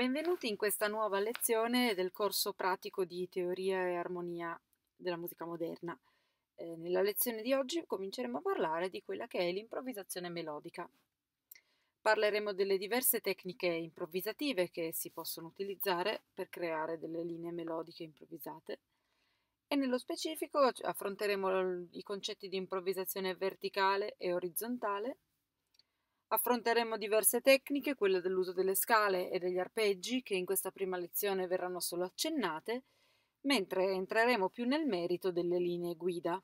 Benvenuti in questa nuova lezione del corso pratico di teoria e armonia della musica moderna. Eh, nella lezione di oggi cominceremo a parlare di quella che è l'improvvisazione melodica. Parleremo delle diverse tecniche improvvisative che si possono utilizzare per creare delle linee melodiche improvvisate e nello specifico affronteremo i concetti di improvvisazione verticale e orizzontale Affronteremo diverse tecniche, quelle dell'uso delle scale e degli arpeggi, che in questa prima lezione verranno solo accennate, mentre entreremo più nel merito delle linee guida.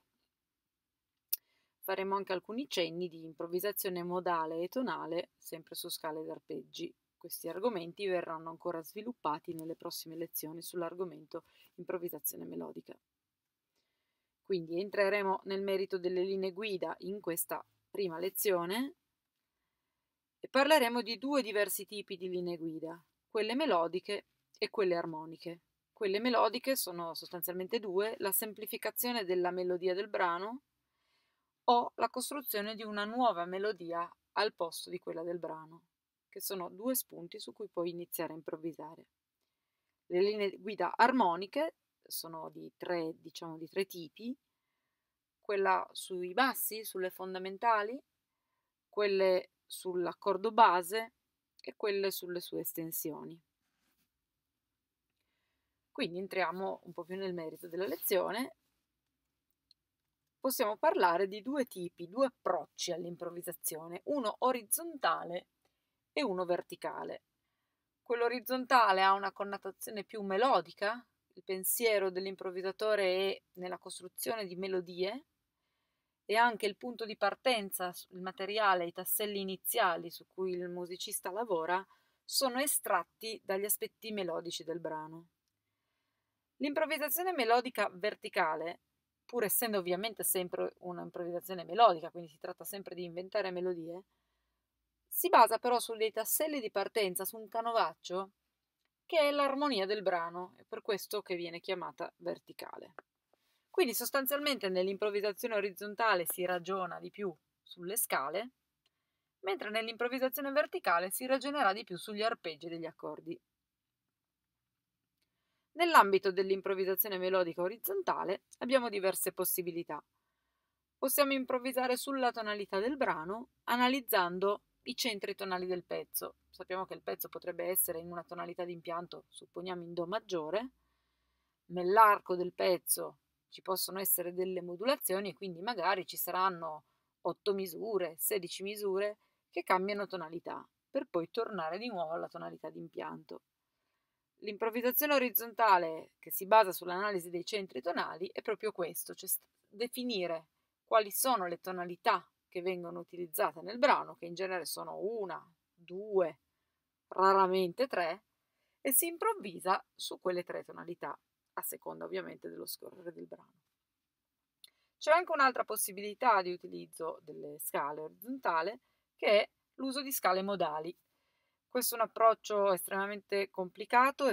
Faremo anche alcuni cenni di improvvisazione modale e tonale, sempre su scale ed arpeggi. Questi argomenti verranno ancora sviluppati nelle prossime lezioni sull'argomento improvvisazione melodica. Quindi entreremo nel merito delle linee guida in questa prima lezione e parleremo di due diversi tipi di linee guida, quelle melodiche e quelle armoniche. Quelle melodiche sono sostanzialmente due, la semplificazione della melodia del brano o la costruzione di una nuova melodia al posto di quella del brano, che sono due spunti su cui puoi iniziare a improvvisare. Le linee guida armoniche sono di tre, diciamo, di tre tipi, quella sui bassi, sulle fondamentali, quelle sull'accordo base e quelle sulle sue estensioni. Quindi entriamo un po' più nel merito della lezione. Possiamo parlare di due tipi, due approcci all'improvvisazione, uno orizzontale e uno verticale. Quello orizzontale ha una connotazione più melodica, il pensiero dell'improvvisatore è nella costruzione di melodie, e anche il punto di partenza, il materiale, i tasselli iniziali su cui il musicista lavora, sono estratti dagli aspetti melodici del brano. L'improvvisazione melodica verticale, pur essendo ovviamente sempre un'improvvisazione melodica, quindi si tratta sempre di inventare melodie, si basa però su dei tasselli di partenza, su un canovaccio, che è l'armonia del brano, è per questo che viene chiamata verticale. Quindi sostanzialmente nell'improvvisazione orizzontale si ragiona di più sulle scale, mentre nell'improvvisazione verticale si ragionerà di più sugli arpeggi degli accordi. Nell'ambito dell'improvvisazione melodica orizzontale abbiamo diverse possibilità. Possiamo improvvisare sulla tonalità del brano analizzando i centri tonali del pezzo. Sappiamo che il pezzo potrebbe essere in una tonalità di impianto, supponiamo in Do maggiore. Nell'arco del pezzo ci possono essere delle modulazioni e quindi magari ci saranno 8 misure, 16 misure che cambiano tonalità per poi tornare di nuovo alla tonalità di impianto. L'improvvisazione orizzontale che si basa sull'analisi dei centri tonali è proprio questo, cioè definire quali sono le tonalità che vengono utilizzate nel brano, che in genere sono una, due, raramente tre, e si improvvisa su quelle tre tonalità a seconda ovviamente dello scorrere del brano. C'è anche un'altra possibilità di utilizzo delle scale orizzontali che è l'uso di scale modali. Questo è un approccio estremamente complicato,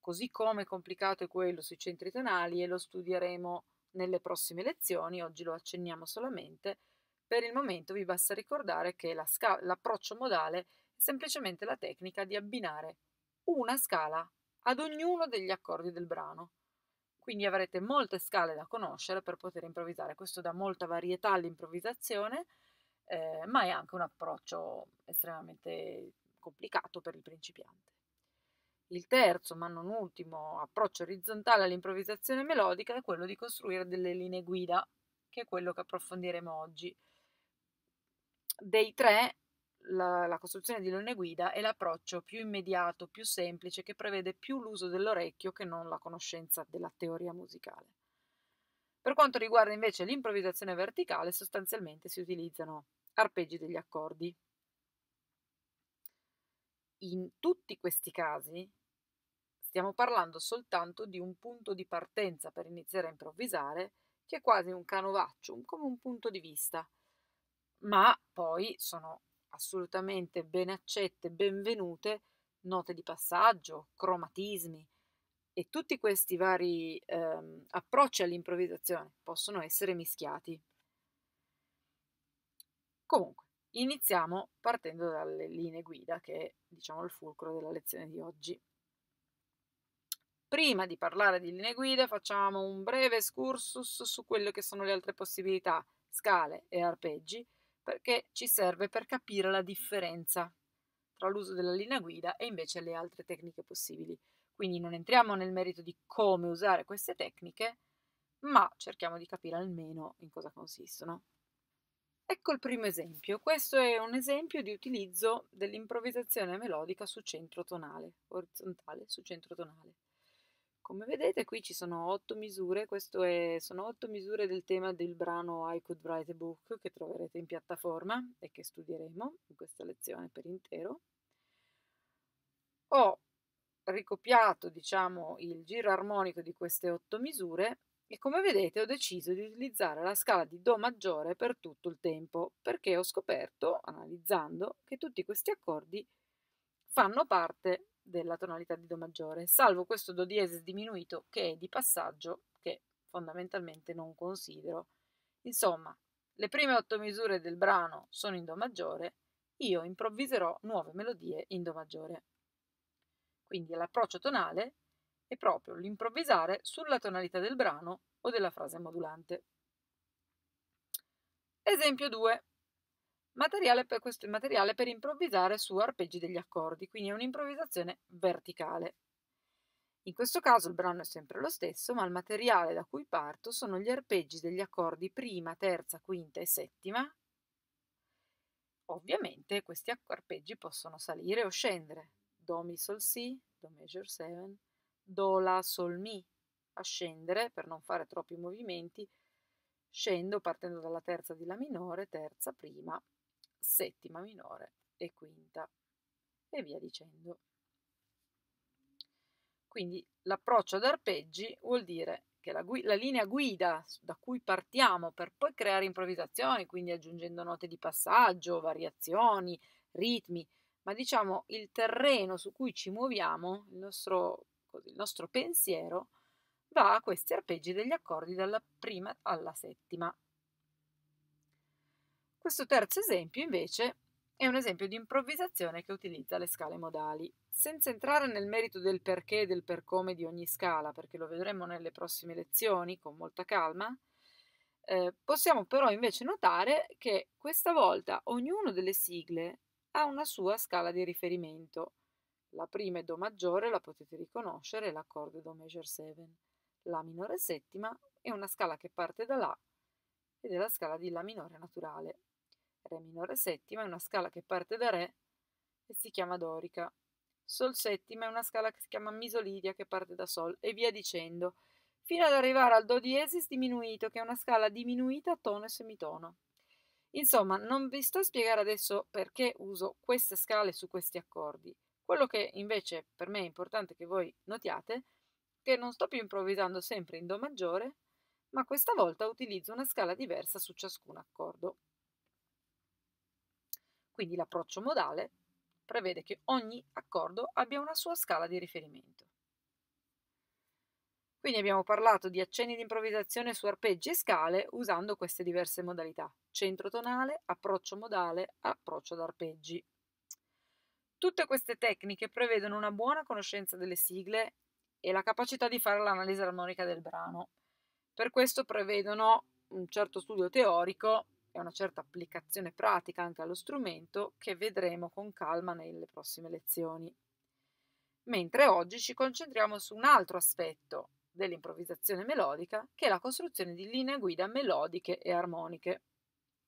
così come complicato è quello sui centri tonali e lo studieremo nelle prossime lezioni, oggi lo accenniamo solamente. Per il momento vi basta ricordare che la sca- l'approccio modale è semplicemente la tecnica di abbinare una scala ad ognuno degli accordi del brano. Quindi avrete molte scale da conoscere per poter improvvisare. Questo dà molta varietà all'improvvisazione, eh, ma è anche un approccio estremamente complicato per il principiante. Il terzo, ma non ultimo, approccio orizzontale all'improvvisazione melodica è quello di costruire delle linee guida, che è quello che approfondiremo oggi. Dei tre, la, la, costruzione di linee guida è l'approccio più immediato, più semplice, che prevede più l'uso dell'orecchio che non la conoscenza della teoria musicale. Per quanto riguarda invece l'improvvisazione verticale, sostanzialmente si utilizzano arpeggi degli accordi. In tutti questi casi stiamo parlando soltanto di un punto di partenza per iniziare a improvvisare, che è quasi un canovaccio, come un punto di vista, ma poi sono assolutamente ben accette, benvenute, note di passaggio, cromatismi e tutti questi vari ehm, approcci all'improvvisazione possono essere mischiati. Comunque, iniziamo partendo dalle linee guida, che diciamo, è diciamo, il fulcro della lezione di oggi. Prima di parlare di linee guida facciamo un breve excursus su quelle che sono le altre possibilità, scale e arpeggi, perché ci serve per capire la differenza tra l'uso della linea guida e invece le altre tecniche possibili. Quindi non entriamo nel merito di come usare queste tecniche, ma cerchiamo di capire almeno in cosa consistono. Ecco il primo esempio. Questo è un esempio di utilizzo dell'improvvisazione melodica su centro tonale, orizzontale su centro tonale. Come vedete qui ci sono otto misure, queste sono otto misure del tema del brano I Could Write a Book che troverete in piattaforma e che studieremo in questa lezione per intero. Ho ricopiato diciamo, il giro armonico di queste otto misure e come vedete ho deciso di utilizzare la scala di Do maggiore per tutto il tempo perché ho scoperto, analizzando, che tutti questi accordi fanno parte della tonalità di Do maggiore, salvo questo Do diesis diminuito che è di passaggio, che fondamentalmente non considero. Insomma, le prime otto misure del brano sono in Do maggiore, io improvviserò nuove melodie in Do maggiore. Quindi l'approccio tonale è proprio l'improvvisare sulla tonalità del brano o della frase modulante. Esempio 2 materiale per, questo, materiale per improvvisare su arpeggi degli accordi, quindi è un'improvvisazione verticale. In questo caso il brano è sempre lo stesso, ma il materiale da cui parto sono gli arpeggi degli accordi prima, terza, quinta e settima. Ovviamente questi arpeggi possono salire o scendere. Do mi sol si, do major 7, do la sol mi a scendere per non fare troppi movimenti. Scendo partendo dalla terza di la minore, terza prima settima minore e quinta e via dicendo. Quindi l'approccio ad arpeggi vuol dire che la, la, linea guida da cui partiamo per poi creare improvvisazioni, quindi aggiungendo note di passaggio, variazioni, ritmi, ma diciamo il terreno su cui ci muoviamo, il nostro, il nostro pensiero, va a questi arpeggi degli accordi dalla prima alla settima questo terzo esempio invece è un esempio di improvvisazione che utilizza le scale modali. Senza entrare nel merito del perché e del per come di ogni scala, perché lo vedremo nelle prossime lezioni con molta calma, eh, possiamo però invece notare che questa volta ognuna delle sigle ha una sua scala di riferimento. La prima è Do maggiore, la potete riconoscere, l'accordo Do major 7. La minore settima è una scala che parte da La ed è la scala di La minore naturale. Re minore settima è una scala che parte da Re e si chiama dorica. Sol settima è una scala che si chiama misolidia che parte da Sol e via dicendo, fino ad arrivare al Do diesis diminuito, che è una scala diminuita a tono e semitono. Insomma, non vi sto a spiegare adesso perché uso queste scale su questi accordi. Quello che invece per me è importante che voi notiate è che non sto più improvvisando sempre in Do maggiore, ma questa volta utilizzo una scala diversa su ciascun accordo. Quindi l'approccio modale prevede che ogni accordo abbia una sua scala di riferimento. Quindi abbiamo parlato di accenni di improvvisazione su arpeggi e scale usando queste diverse modalità, centro tonale, approccio modale, approccio ad arpeggi. Tutte queste tecniche prevedono una buona conoscenza delle sigle e la capacità di fare l'analisi armonica del brano. Per questo prevedono un certo studio teorico e una certa applicazione pratica anche allo strumento che vedremo con calma nelle prossime lezioni. Mentre oggi ci concentriamo su un altro aspetto dell'improvvisazione melodica che è la costruzione di linee guida melodiche e armoniche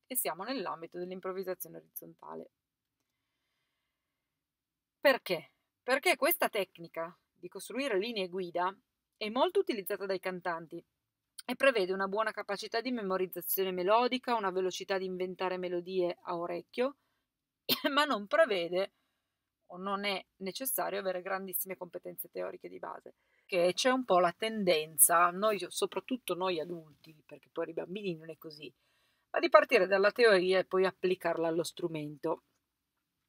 e siamo nell'ambito dell'improvvisazione orizzontale. Perché? Perché questa tecnica di costruire linee guida è molto utilizzata dai cantanti e prevede una buona capacità di memorizzazione melodica, una velocità di inventare melodie a orecchio, ma non prevede o non è necessario avere grandissime competenze teoriche di base, che c'è un po' la tendenza, noi, soprattutto noi adulti, perché poi i bambini non è così, ma di partire dalla teoria e poi applicarla allo strumento.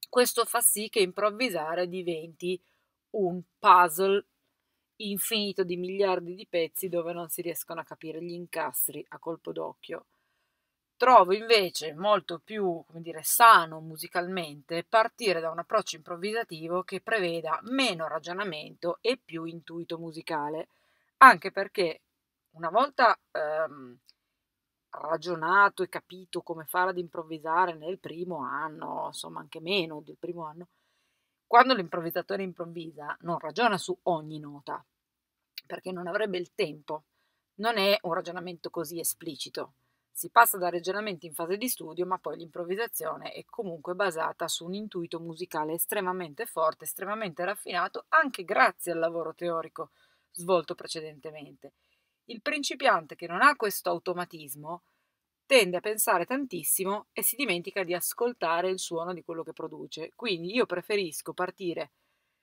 Questo fa sì che improvvisare diventi un puzzle infinito di miliardi di pezzi dove non si riescono a capire gli incastri a colpo d'occhio. Trovo invece molto più dire, sano musicalmente partire da un approccio improvvisativo che preveda meno ragionamento e più intuito musicale, anche perché una volta ehm, ragionato e capito come fare ad improvvisare nel primo anno, insomma anche meno del primo anno, quando l'improvvisatore improvvisa non ragiona su ogni nota, perché non avrebbe il tempo, non è un ragionamento così esplicito. Si passa da ragionamenti in fase di studio, ma poi l'improvvisazione è comunque basata su un intuito musicale estremamente forte, estremamente raffinato, anche grazie al lavoro teorico svolto precedentemente. Il principiante che non ha questo automatismo tende a pensare tantissimo e si dimentica di ascoltare il suono di quello che produce. Quindi io preferisco partire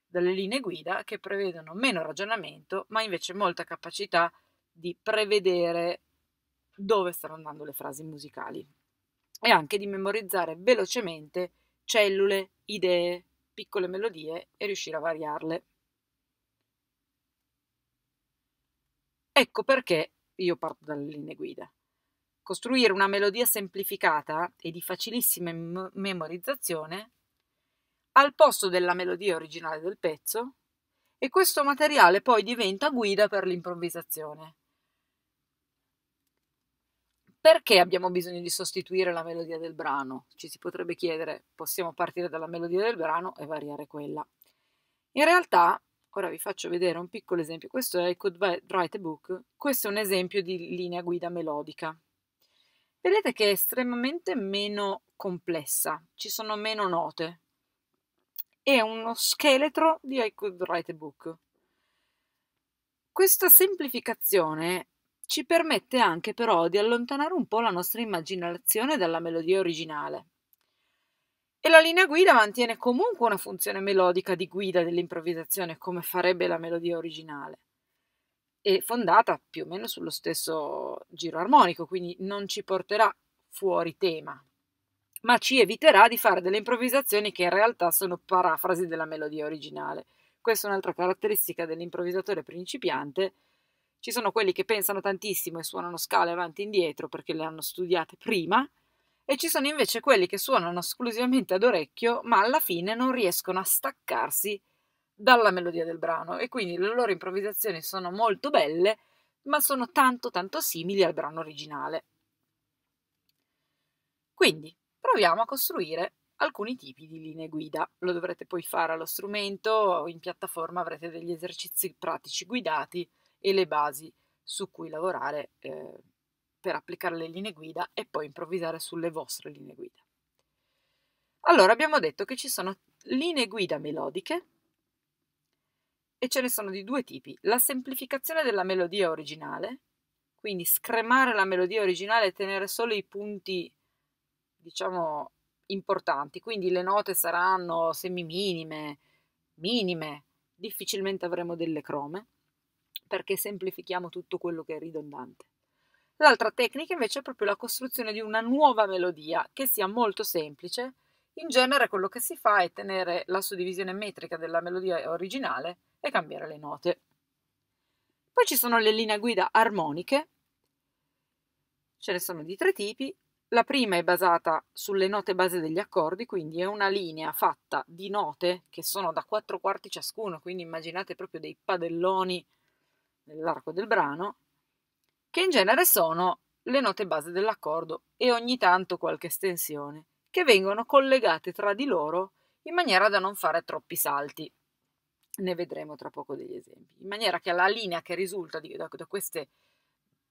dalle linee guida che prevedono meno ragionamento, ma invece molta capacità di prevedere dove stanno andando le frasi musicali e anche di memorizzare velocemente cellule, idee, piccole melodie e riuscire a variarle. Ecco perché io parto dalle linee guida costruire una melodia semplificata e di facilissima mem- memorizzazione al posto della melodia originale del pezzo e questo materiale poi diventa guida per l'improvvisazione. Perché abbiamo bisogno di sostituire la melodia del brano? Ci si potrebbe chiedere, possiamo partire dalla melodia del brano e variare quella. In realtà, ora vi faccio vedere un piccolo esempio, questo è I Could Write a Book, questo è un esempio di linea guida melodica vedete che è estremamente meno complessa, ci sono meno note. È uno scheletro di I Could Write a Book. Questa semplificazione ci permette anche però di allontanare un po' la nostra immaginazione dalla melodia originale. E la linea guida mantiene comunque una funzione melodica di guida dell'improvvisazione come farebbe la melodia originale è fondata più o meno sullo stesso giro armonico, quindi non ci porterà fuori tema, ma ci eviterà di fare delle improvvisazioni che in realtà sono parafrasi della melodia originale. Questa è un'altra caratteristica dell'improvvisatore principiante. Ci sono quelli che pensano tantissimo e suonano scale avanti e indietro perché le hanno studiate prima, e ci sono invece quelli che suonano esclusivamente ad orecchio, ma alla fine non riescono a staccarsi dalla melodia del brano e quindi le loro improvvisazioni sono molto belle, ma sono tanto tanto simili al brano originale. Quindi proviamo a costruire alcuni tipi di linee guida. Lo dovrete poi fare allo strumento, o in piattaforma avrete degli esercizi pratici guidati e le basi su cui lavorare eh, per applicare le linee guida e poi improvvisare sulle vostre linee guida. Allora abbiamo detto che ci sono linee guida melodiche e ce ne sono di due tipi. La semplificazione della melodia originale, quindi scremare la melodia originale e tenere solo i punti, diciamo, importanti, quindi le note saranno semiminime, minime, difficilmente avremo delle crome, perché semplifichiamo tutto quello che è ridondante. L'altra tecnica invece è proprio la costruzione di una nuova melodia che sia molto semplice. In genere quello che si fa è tenere la suddivisione metrica della melodia originale e cambiare le note. Poi ci sono le linee guida armoniche, ce ne sono di tre tipi. La prima è basata sulle note base degli accordi, quindi è una linea fatta di note che sono da quattro quarti ciascuno, quindi immaginate proprio dei padelloni nell'arco del brano, che in genere sono le note base dell'accordo e ogni tanto qualche estensione, che vengono collegate tra di loro in maniera da non fare troppi salti ne vedremo tra poco degli esempi, in maniera che la linea che risulta di, da, da, queste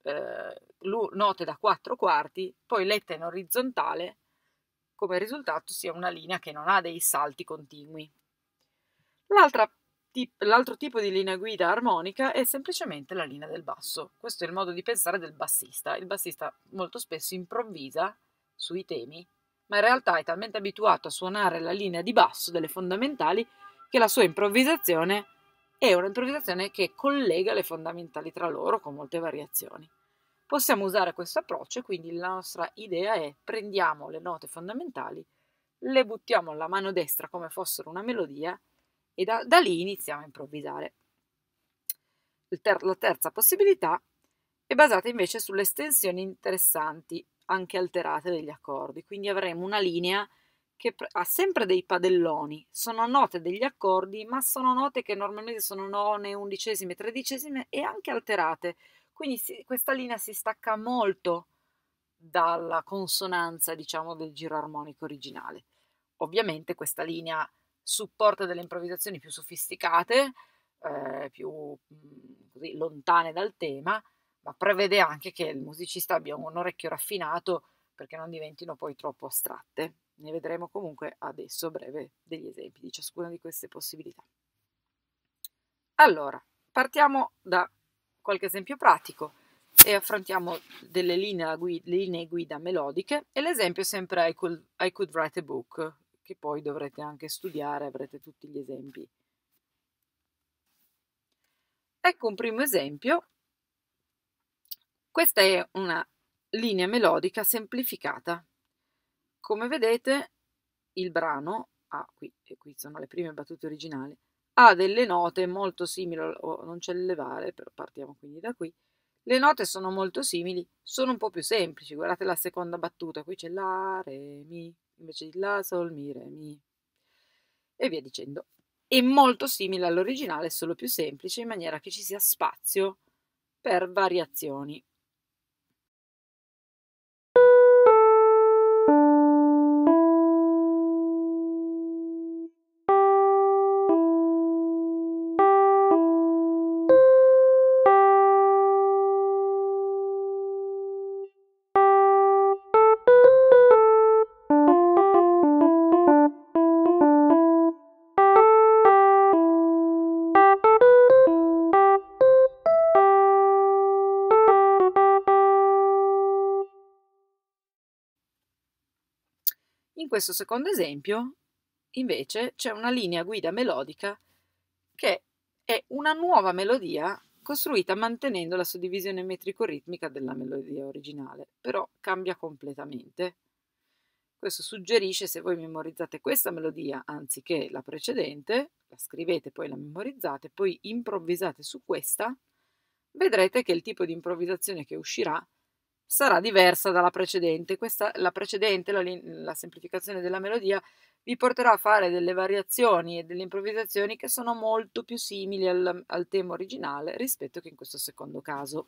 eh, note da quattro quarti, poi letta in orizzontale, come risultato sia una linea che non ha dei salti continui. L'altro tip, tipo di linea guida armonica è semplicemente la linea del basso. Questo è il modo di pensare del bassista. Il bassista molto spesso improvvisa sui temi, ma in realtà è talmente abituato a suonare la linea di basso delle fondamentali che la sua improvvisazione è un'improvvisazione che collega le fondamentali tra loro con molte variazioni. Possiamo usare questo approccio, quindi la nostra idea è prendiamo le note fondamentali, le buttiamo alla mano destra come fossero una melodia e da, da lì iniziamo a improvvisare. Ter- la terza possibilità è basata invece sulle estensioni interessanti, anche alterate degli accordi, quindi avremo una linea che ha sempre dei padelloni, sono note degli accordi, ma sono note che normalmente sono none, undicesime, tredicesime e anche alterate. Quindi si, questa linea si stacca molto dalla consonanza, diciamo, del giro armonico originale. Ovviamente questa linea supporta delle improvvisazioni più sofisticate, eh, più mm, così, lontane dal tema, ma prevede anche che il musicista abbia un orecchio raffinato perché non diventino poi troppo astratte. Ne vedremo comunque adesso a breve degli esempi di ciascuna di queste possibilità. Allora, partiamo da qualche esempio pratico e affrontiamo delle linee guida, linee guida melodiche e l'esempio è sempre I could, I could write a book, che poi dovrete anche studiare, avrete tutti gli esempi. Ecco un primo esempio. Questa è una linea melodica semplificata come vedete il brano, ah qui, e qui sono le prime battute originali, ha delle note molto simili, oh, non c'è il levare, però partiamo quindi da qui, le note sono molto simili, sono un po' più semplici. Guardate la seconda battuta, qui c'è La, Re, Mi, invece di La, Sol, Mi, Re, Mi, e via dicendo. È molto simile all'originale, solo più semplice, in maniera che ci sia spazio per variazioni. questo secondo esempio, invece, c'è una linea guida melodica che è una nuova melodia costruita mantenendo la suddivisione metrico-ritmica della melodia originale, però cambia completamente. Questo suggerisce se voi memorizzate questa melodia anziché la precedente, la scrivete, poi la memorizzate, poi improvvisate su questa, vedrete che il tipo di improvvisazione che uscirà sarà diversa dalla precedente. Questa, la precedente, la, la semplificazione della melodia, vi porterà a fare delle variazioni e delle improvvisazioni che sono molto più simili al, al tema originale rispetto che in questo secondo caso.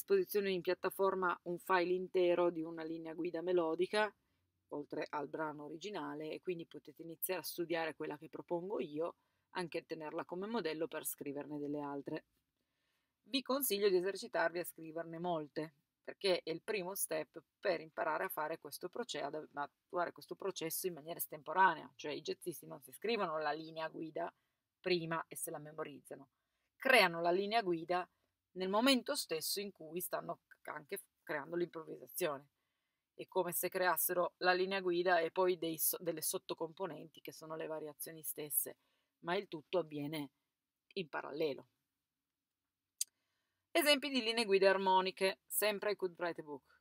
disposizione in piattaforma un file intero di una linea guida melodica, oltre al brano originale, e quindi potete iniziare a studiare quella che propongo io, anche tenerla come modello per scriverne delle altre. Vi consiglio di esercitarvi a scriverne molte, perché è il primo step per imparare a fare questo processo, ad attuare questo processo in maniera estemporanea, cioè i jazzisti non si scrivono la linea guida prima e se la memorizzano, creano la linea guida nel momento stesso in cui stanno anche creando l'improvvisazione. È come se creassero la linea guida e poi dei, delle sottocomponenti che sono le variazioni stesse, ma il tutto avviene in parallelo. Esempi di linee guida armoniche, sempre ai Could Write Book.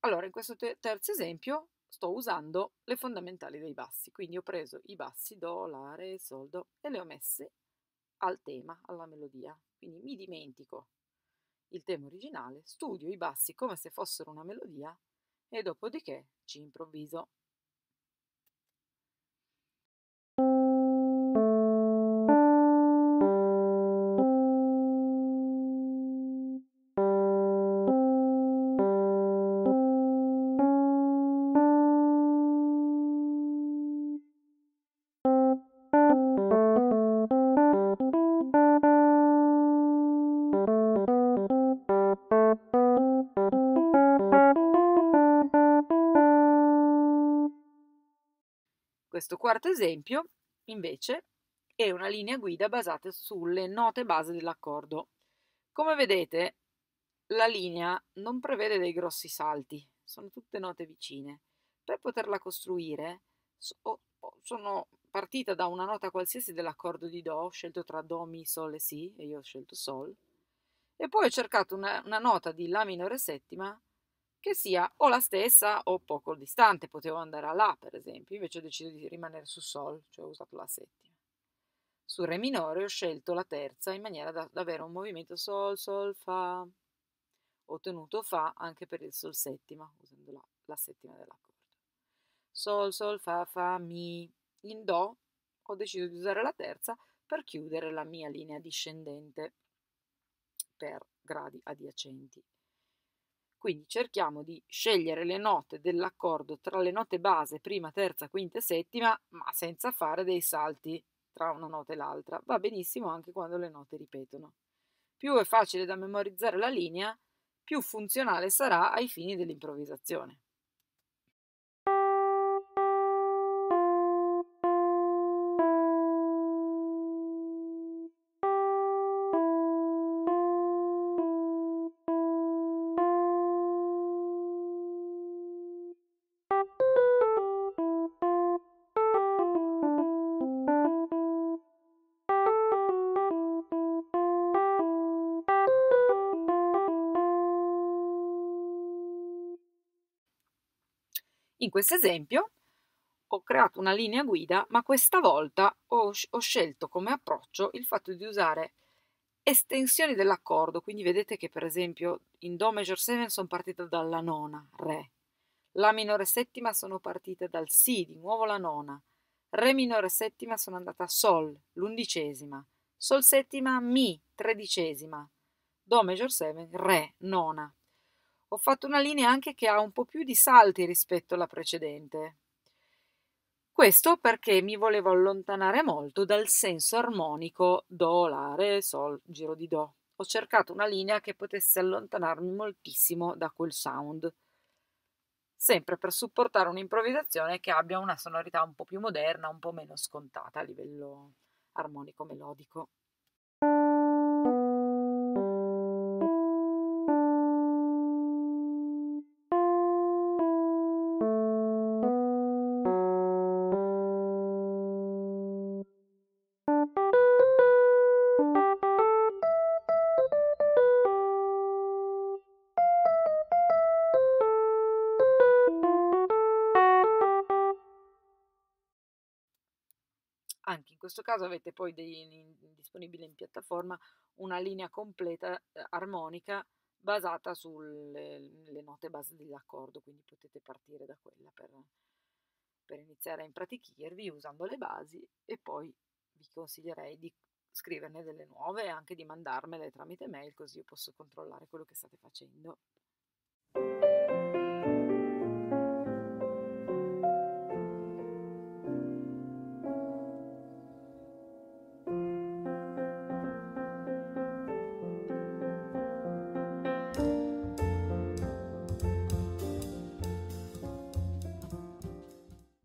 Allora, in questo terzo esempio sto usando le fondamentali dei bassi, quindi ho preso i bassi Do, La, Re, Sol, Do e le ho messe al tema, alla melodia, quindi mi dimentico il tema originale, studio i bassi come se fossero una melodia e dopodiché ci improvviso. Questo quarto esempio, invece, è una linea guida basata sulle note base dell'accordo. Come vedete, la linea non prevede dei grossi salti, sono tutte note vicine. Per poterla costruire, so, sono partita da una nota qualsiasi dell'accordo di Do, ho scelto tra Do, Mi, Sol e Si, e io ho scelto Sol, e poi ho cercato una, una nota di La minore settima che sia o la stessa o poco distante. Potevo andare a La, per esempio, invece ho deciso di rimanere su Sol, cioè ho usato la settima. Su Re minore ho scelto la terza in maniera da, da avere un movimento Sol, Sol, Fa. Ho ottenuto Fa anche per il Sol settima, usando la, la settima dell'accordo. Sol, Sol, Fa, Fa, Mi. In Do ho deciso di usare la terza per chiudere la mia linea discendente per gradi adiacenti quindi cerchiamo di scegliere le note dell'accordo tra le note base prima, terza, quinta e settima, ma senza fare dei salti tra una nota e l'altra. Va benissimo anche quando le note ripetono. Più è facile da memorizzare la linea, più funzionale sarà ai fini dell'improvvisazione. In questo esempio ho creato una linea guida, ma questa volta ho, ho scelto come approccio il fatto di usare estensioni dell'accordo, quindi vedete che per esempio in Do major 7 sono partita dalla nona, Re, La minore settima sono partita dal Si, di nuovo la nona, Re minore settima sono andata a Sol, l'undicesima, Sol settima, Mi, tredicesima, Do major 7, Re, nona ho fatto una linea anche che ha un po' più di salti rispetto alla precedente. Questo perché mi volevo allontanare molto dal senso armonico Do, La, Re, Sol, giro di Do. Ho cercato una linea che potesse allontanarmi moltissimo da quel sound, sempre per supportare un'improvvisazione che abbia una sonorità un po' più moderna, un po' meno scontata a livello armonico-melodico. Anche in questo caso avete poi dei, in, disponibile in piattaforma una linea completa eh, armonica basata sulle note base dell'accordo, quindi potete partire da quella per, per iniziare a impratichirvi usando le basi e poi vi consiglierei di scriverne delle nuove e anche di mandarmele tramite mail così io posso controllare quello che state facendo.